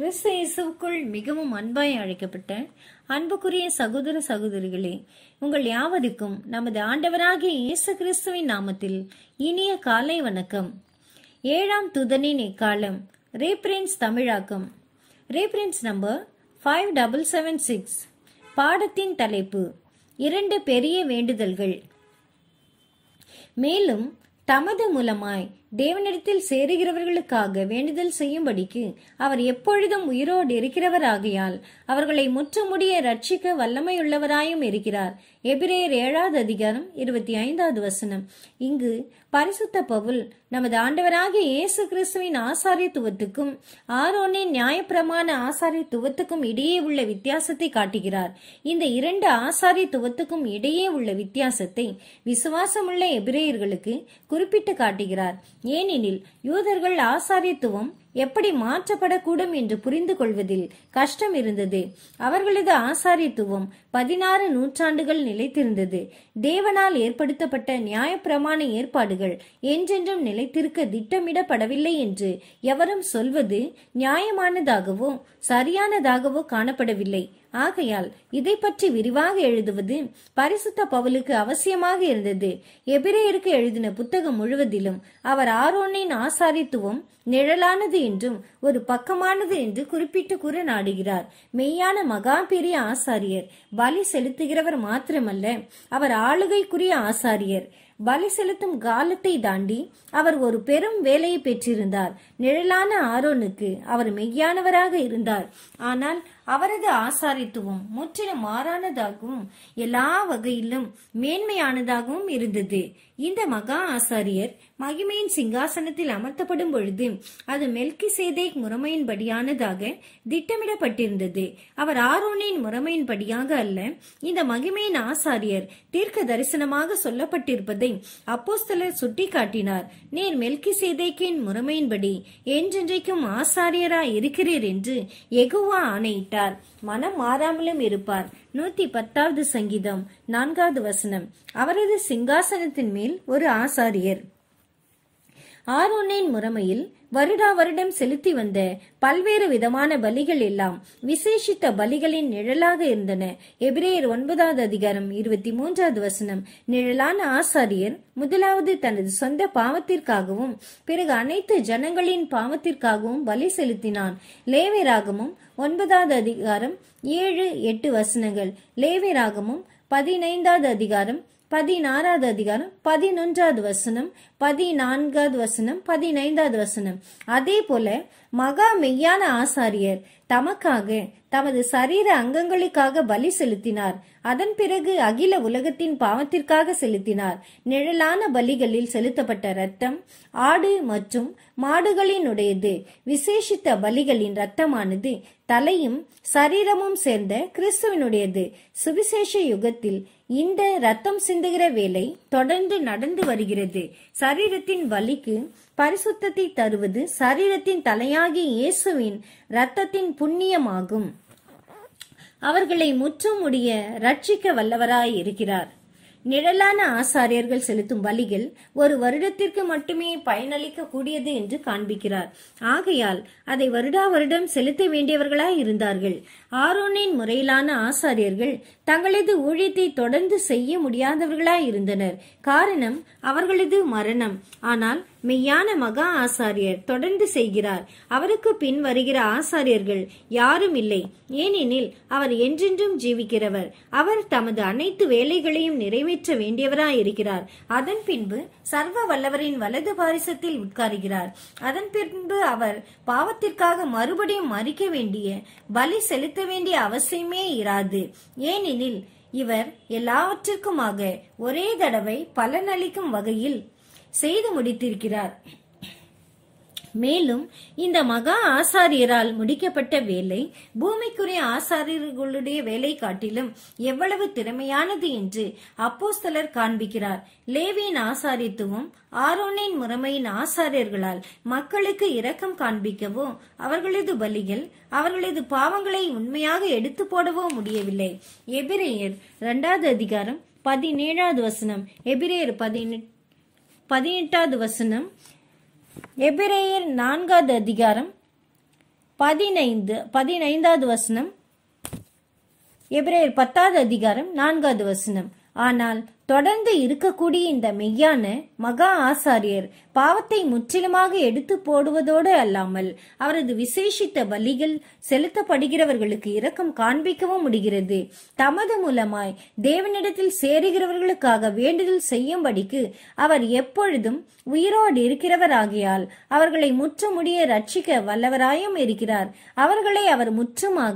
கிறிஸ்து இயேசுக்குள் மிகவும் அன்பாய் அழைக்கப்பட்ட அன்புக்குரிய சகோதர சகோதரிகளே உங்கள் யாவருக்கும் நமது ஆண்டவராகிய இயேசு கிறிஸ்துவின் நாமத்தில் இனிய காலை வணக்கம் ஏழாம் துதனின் இக்காலம் ரேப்ரன்ஸ் தமிழாக்கம் reference number five double seven six பாடத்தின் தலைப்பு இரண்டு பெரிய வேண்டுதல்கள் மேலும் தமது மூலமாய் தேவனிடத்தில் சேருகிறவர்களுக்காக வேண்டுதல் செய்யும்படிக்கு அவர் எப்பொழுதும் உயிரோடு இருக்கிறவராகையால் அவர்களை முற்றமுடிய ரட்சிக்க வல்லமையுள்ளவராயும் இருக்கிறார் எபிரேயர் ஏழாவது அதிகாரம் இருபத்தி ஐந்தாவது வசனம் இங்கு பரிசுத்த பவுல் நமது ஆண்டவராகிய இயேசு கிறிஸ்துவின் ஆசாரியத்துவத்துக்கும் ஆரோனின் நியாயப்பிரமாண ஆசாரியத்துவத்துக்கும் இடையே உள்ள வித்தியாசத்தை காட்டுகிறார் இந்த இரண்டு ஆசாரியத்துவத்துக்கும் இடையே உள்ள வித்தியாசத்தை விசுவாசமுள்ள எபிரேயர்களுக்கு குறிப்பிட்டு காட்டுகிறார் ஏனெனில் யூதர்கள் ஆசாரியத்துவம் எப்படி மாற்றப்படக்கூடும் என்று புரிந்து கொள்வதில் கஷ்டம் இருந்தது அவர்களது ஆசாரியத்துவம் பதினாறு நூற்றாண்டுகள் நிலைத்திருந்தது தேவனால் ஏற்படுத்தப்பட்ட நியாயப்பிரமாண ஏற்பாடுகள் என்றென்றும் நிலைத்திருக்க திட்டமிடப்படவில்லை என்று எவரும் சொல்வது நியாயமானதாகவோ சரியானதாகவோ காணப்படவில்லை ஆகையால் இதை பற்றி விரிவாக எழுதுவது பரிசுத்த பவுலுக்கு அவசியமாக இருந்தது எபிரேயருக்கு எழுதின புத்தகம் முழுவதிலும் அவர் ஆரோனின் ஆசாரித்துவம் நிழலானது என்றும் ஒரு பக்கமானது என்று குறிப்பிட்டு கூற நாடுகிறார் மெய்யான மகா பெரிய ஆசாரியர் பலி செலுத்துகிறவர் மாத்திரமல்ல அவர் ஆளுகைக்குரிய ஆசாரியர் பலி செலுத்தும் காலத்தை தாண்டி அவர் ஒரு பெரும் வேலையை பெற்றிருந்தார் நிழலான ஆரோனுக்கு அவர் மெய்யானவராக இருந்தார் ஆனால் அவரது ஆசாரித்துவம் முற்றிலும் மாறானதாகவும் எல்லா வகையிலும் மேன்மையானதாகவும் இருந்தது இந்த மகா ஆசாரியர் மகிமையின் சிங்காசனத்தில் அமர்த்தப்படும் பொழுது அது மெல்கி சேதை முறைமையின்படியானதாக திட்டமிடப்பட்டிருந்தது அவர் ஆரோனின் முறைமையின்படியாக அல்ல இந்த மகிமையின் ஆசாரியர் தீர்க்க தரிசனமாக சொல்லப்பட்டிருப்பதை என்பதை அப்போஸ்தலர் சுட்டி காட்டினார் நீர் மெல்கி சேதைக்கின் முறைமையின்படி என்றென்றைக்கும் ஆசாரியராய் இருக்கிறீர் என்று எகுவா ஆணையிட்டார் மனம் மாறாமலும் இருப்பார் நூத்தி பத்தாவது சங்கீதம் நான்காவது வசனம் அவரது சிங்காசனத்தின் மேல் ஒரு ஆசாரியர் ஆரோனின் முறைமையில் வருடா வருடம் செலுத்தி வந்த பல்வேறு விதமான பலிகள் எல்லாம் விசேஷித்த பலிகளின் நிழலாக இருந்தன எபிரேயர் ஒன்பதாவது அதிகாரம் இருபத்தி மூன்றாவது வசனம் நிழலான ஆசாரியர் முதலாவது தனது சொந்த பாவத்திற்காகவும் பிறகு அனைத்து ஜனங்களின் பாவத்திற்காகவும் பலி செலுத்தினான் லேவராகமும் ஒன்பதாவது அதிகாரம் ஏழு எட்டு வசனங்கள் லேவராகமும் பதினைந்தாவது அதிகாரம் பதினாறாவது அதிகாரம் பதினொன்றாவது வசனம் பதினான்காவது வசனம் பதினைந்தாவது வசனம் அதே போல மகா மெய்யான ஆசாரியர் தமக்காக தமது சரீர அங்கங்களுக்காக பலி செலுத்தினார் அதன் பிறகு அகில உலகத்தின் பாவத்திற்காக செலுத்தினார் நிழலான பலிகளில் செலுத்தப்பட்ட ரத்தம் ஆடு மற்றும் மாடுகளினுடையது விசேஷித்த பலிகளின் ரத்தமானது தலையும் சரீரமும் சேர்ந்த கிறிஸ்துவனுடையது சுவிசேஷ யுகத்தில் இந்த ரத்தம் சிந்துகிற வேலை தொடர்ந்து நடந்து வருகிறது சரீரத்தின் வலிக்கு பரிசுத்தத்தை தருவது சரீரத்தின் தலையா தாயாகி இயேசுவின் இரத்தத்தின் புண்ணியமாகும் அவர்களை முற்றுமுடிய ரட்சிக்க வல்லவராய் இருக்கிறார் நிழலான ஆசாரியர்கள் செலுத்தும் வழிகள் ஒரு வருடத்திற்கு மட்டுமே பயனளிக்க கூடியது என்று காண்பிக்கிறார் ஆகையால் அதை வருடா வருடம் செலுத்த வேண்டியவர்களாய் இருந்தார்கள் ஆரோனின் முறையிலான ஆசாரியர்கள் தங்களது ஊழியத்தை தொடர்ந்து செய்ய முடியாதவர்களாய் இருந்தனர் காரணம் அவர்களது மரணம் ஆனால் மெய்யான மகா ஆசாரியர் தொடர்ந்து செய்கிறார் அவருக்கு பின் வருகிற ஆசாரியர்கள் யாரும் இல்லை ஏனெனில் அவர் என்றென்றும் ஜீவிக்கிறவர் அவர் தமது அனைத்து வேலைகளையும் நிறைவேற்ற வேண்டியவராயிருக்கிறார் அதன் பின்பு சர்வ வல்லவரின் வலது பாரிசத்தில் உட்காருகிறார் அதன் பின்பு அவர் பாவத்திற்காக மறுபடியும் மறிக்க வேண்டிய பலி செலுத்த வேண்டிய அவசியமே இராது ஏனெனில் இவர் எல்லாவற்றிற்குமாக ஒரே தடவை பலனளிக்கும் வகையில் செய்து முடித்திருக்கிறார் மேலும் இந்த மகா ஆசாரியரால் முடிக்கப்பட்ட வேலை பூமிக்குரிய ஆசாரியர்களுடைய வேலை காட்டிலும் எவ்வளவு திறமையானது என்று அப்போஸ்தலர் காண்பிக்கிறார் லேவியின் ஆசாரித்துவம் ஆரோனின் முறைமையின் ஆசாரியர்களால் மக்களுக்கு இரக்கம் காண்பிக்கவும் அவர்களது பலிகள் அவர்களது பாவங்களை உண்மையாக எடுத்து போடவோ முடியவில்லை எபிரேயர் இரண்டாவது அதிகாரம் பதினேழாவது வசனம் எபிரேயர் பதினெட்டு பதினெட்டாவது வசனம் எபிரேயர் நான்காவது அதிகாரம் பதினைந்து பதினைந்தாவது வசனம் எபிரேயர் பத்தாவது அதிகாரம் நான்காவது வசனம் ஆனால் தொடர்ந்து இருக்கக்கூடிய இந்த மெய்யான மகா ஆசாரியர் பாவத்தை முற்றிலுமாக எடுத்து போடுவதோடு அல்லாமல் அவரது விசேஷித்த பலிகள் செலுத்தப்படுகிறவர்களுக்கு இரக்கம் காண்பிக்கவும் முடிகிறது தமது மூலமாய் தேவனிடத்தில் சேருகிறவர்களுக்காக வேண்டுதல் செய்யும்படிக்கு அவர் எப்பொழுதும் உயிரோடு இருக்கிறவராகியால் அவர்களை முடிய ரட்சிக்க வல்லவராயும் இருக்கிறார் அவர்களை அவர் முற்றுமாக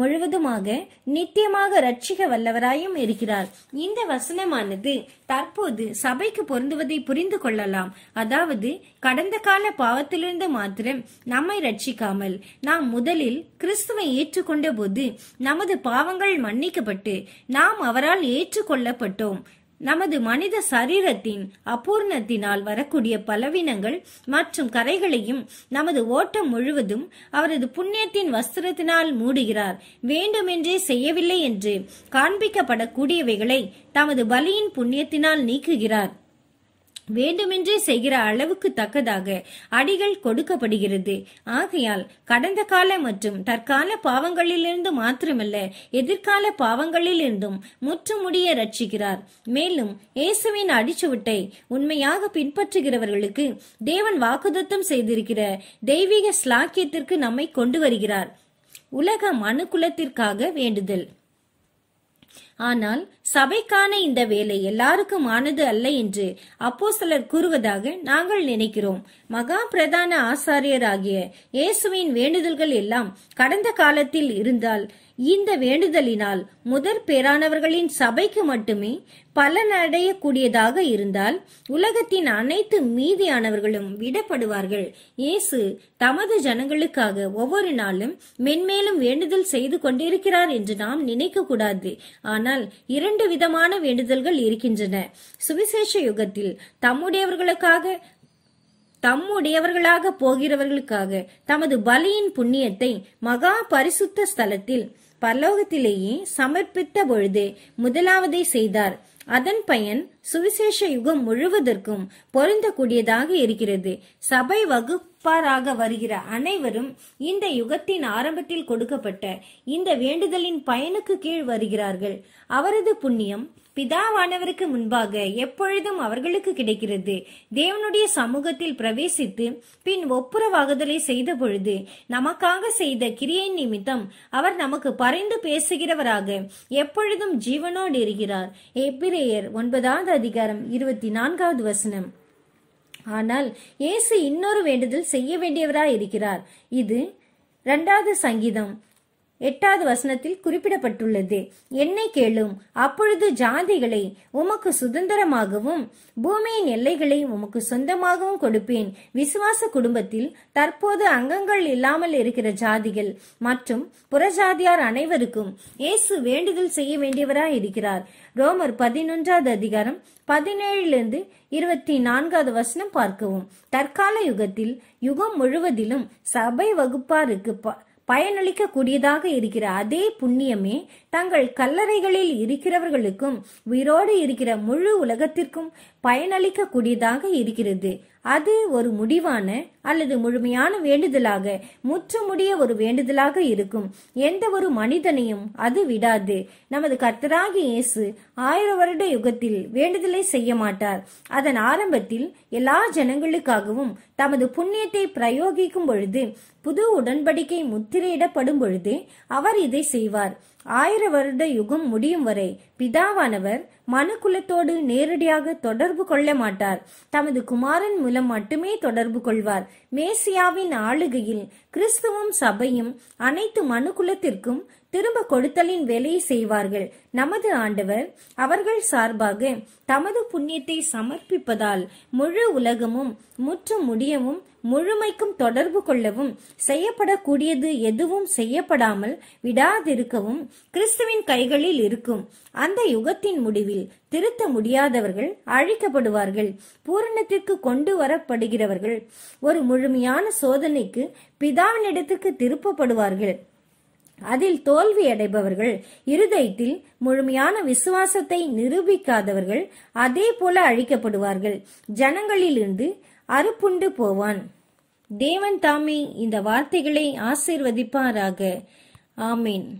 முழுவதுமாக நித்தியமாக ரட்சிக்க வல்லவராயும் இருக்கிறார் இந்த வசனமான ஆனது தற்போது சபைக்கு பொருந்துவதை புரிந்து கொள்ளலாம் அதாவது கடந்த கால பாவத்திலிருந்து மாத்திரம் நம்மை ரட்சிக்காமல் நாம் முதலில் கிறிஸ்துவை ஏற்றுக்கொண்ட போது நமது பாவங்கள் மன்னிக்கப்பட்டு நாம் அவரால் ஏற்றுக்கொள்ளப்பட்டோம் நமது மனித சரீரத்தின் அபூர்ணத்தினால் வரக்கூடிய பலவீனங்கள் மற்றும் கரைகளையும் நமது ஓட்டம் முழுவதும் அவரது புண்ணியத்தின் வஸ்திரத்தினால் மூடுகிறார் வேண்டுமென்றே செய்யவில்லை என்று காண்பிக்கப்படக்கூடியவைகளை தமது பலியின் புண்ணியத்தினால் நீக்குகிறார் வேண்டுமென்றே செய்கிற அளவுக்கு தக்கதாக அடிகள் கொடுக்கப்படுகிறது ஆகையால் கடந்த கால மற்றும் தற்கால பாவங்களிலிருந்து மாத்திரமல்ல எதிர்கால பாவங்களிலிருந்தும் முற்றுமுடிய ரட்சிக்கிறார் மேலும் இயேசுவின் அடிச்சுவட்டை உண்மையாக பின்பற்றுகிறவர்களுக்கு தேவன் வாக்குதத்தம் செய்திருக்கிற தெய்வீக ஸ்லாக்கியத்திற்கு நம்மை கொண்டு வருகிறார் உலக மனுக்குலத்திற்காக வேண்டுதல் ஆனால் சபைக்கான இந்த வேலை எல்லாருக்கும் ஆனது அல்ல என்று அப்போ சிலர் கூறுவதாக நாங்கள் நினைக்கிறோம் மகா பிரதான ஆசாரியர் ஆகிய இயேசுவின் வேண்டுதல்கள் எல்லாம் கடந்த காலத்தில் இருந்தால் இந்த வேண்டுதலினால் முதற் பேரானவர்களின் சபைக்கு மட்டுமே பலனடையக்கூடியதாக இருந்தால் உலகத்தின் அனைத்து மீதியானவர்களும் விடப்படுவார்கள் இயேசு தமது ஜனங்களுக்காக ஒவ்வொரு நாளும் மென்மேலும் வேண்டுதல் செய்து கொண்டிருக்கிறார் என்று நாம் நினைக்க கூடாது ஆனால் இரண்டு விதமான வேண்டுதல்கள் இருக்கின்றன சுவிசேஷ யுகத்தில் தம்முடையவர்களுக்காக தம்முடையவர்களாக போகிறவர்களுக்காக தமது பலியின் புண்ணியத்தை மகா பரிசுத்த ஸ்தலத்தில் பல்லோகத்திலேயே சமர்ப்பித்த பொழுது முதலாவதை செய்தார் அதன் பயன் சுவிசேஷ யுகம் முழுவதற்கும் பொருந்தக்கூடியதாக இருக்கிறது சபை வகுப்பாராக வருகிற அனைவரும் இந்த யுகத்தின் ஆரம்பத்தில் கொடுக்கப்பட்ட இந்த வேண்டுதலின் பயனுக்கு கீழ் வருகிறார்கள் அவரது புண்ணியம் பிதாவானவருக்கு முன்பாக எப்பொழுதும் அவர்களுக்கு கிடைக்கிறது தேவனுடைய சமூகத்தில் பிரவேசித்து பின் ஒப்புரவாகுதலை செய்த பொழுது நமக்காக செய்த கிரியை நிமித்தம் அவர் நமக்கு பறைந்து பேசுகிறவராக எப்பொழுதும் ஜீவனோடு இருக்கிறார் எப்பிரேயர் ஒன்பதாவது அதிகாரம் இருபத்தி நான்காவது வசனம் ஆனால் இயேசு இன்னொரு வேண்டுதல் செய்ய வேண்டியவராய் இருக்கிறார் இது இரண்டாவது சங்கீதம் எட்டாவது வசனத்தில் குறிப்பிடப்பட்டுள்ளது என்னை கேளும் அப்பொழுது ஜாதிகளை உமக்கு சுதந்திரமாகவும் பூமியின் எல்லைகளை உமக்கு சொந்தமாகவும் கொடுப்பேன் விசுவாச குடும்பத்தில் தற்போது அங்கங்கள் இல்லாமல் இருக்கிற ஜாதிகள் மற்றும் புறஜாதியார் அனைவருக்கும் இயேசு வேண்டுதல் செய்ய வேண்டியவராய் இருக்கிறார் ரோமர் பதினொன்றாவது அதிகாரம் பதினேழிலிருந்து இருபத்தி நான்காவது வசனம் பார்க்கவும் தற்கால யுகத்தில் யுகம் முழுவதிலும் சபை வகுப்பாருக்கு பயனளிக்கக்கூடியதாக இருக்கிற அதே புண்ணியமே தங்கள் கல்லறைகளில் இருக்கிறவர்களுக்கும் உயிரோடு இருக்கிற முழு உலகத்திற்கும் பயனளிக்கக்கூடியதாக இருக்கிறது அது ஒரு முடிவான அல்லது முழுமையான வேண்டுதலாக முற்றமுடிய ஒரு வேண்டுதலாக இருக்கும் எந்த ஒரு மனிதனையும் அது விடாது நமது கர்த்தராகி இயேசு ஆயிர வருட யுகத்தில் வேண்டுதலை செய்ய மாட்டார் அதன் ஆரம்பத்தில் எல்லா ஜனங்களுக்காகவும் தமது புண்ணியத்தை பிரயோகிக்கும் பொழுது புது உடன்படிக்கை முத்திரையிடப்படும் பொழுது அவர் இதை செய்வார் ஆயிர வருட யுகம் முடியும் வரை பிதாவானவர் மனுக்குலத்தோடு நேரடியாக தொடர்பு கொள்ள மாட்டார் தமது குமாரன் மூலம் மட்டுமே தொடர்பு கொள்வார் மேசியாவின் ஆளுகையில் கிறிஸ்துவும் சபையும் அனைத்து மனுக்குலத்திற்கும் திரும்ப கொடுத்தலின் வேலையை செய்வார்கள் நமது ஆண்டவர் அவர்கள் சார்பாக தமது புண்ணியத்தை சமர்ப்பிப்பதால் முழு உலகமும் முற்றும் முடியவும் முழுமைக்கும் தொடர்பு கொள்ளவும் செய்யப்படக்கூடியது எதுவும் செய்யப்படாமல் விடாதிருக்கவும் கிறிஸ்துவின் கைகளில் இருக்கும் அந்த யுகத்தின் முடிவில் திருத்த முடியாதவர்கள் அழிக்கப்படுவார்கள் பூரணத்திற்கு கொண்டு வரப்படுகிறவர்கள் ஒரு முழுமையான சோதனைக்கு பிதாவினிடத்துக்கு திருப்பப்படுவார்கள் அதில் தோல்வி அடைபவர்கள் இருதயத்தில் முழுமையான விசுவாசத்தை நிரூபிக்காதவர்கள் அதே போல அழிக்கப்படுவார்கள் ஜனங்களிலிருந்து அறுப்புண்டு போவான் தேவன் தாமே இந்த வார்த்தைகளை ஆசிர்வதிப்பாராக ஆமீன்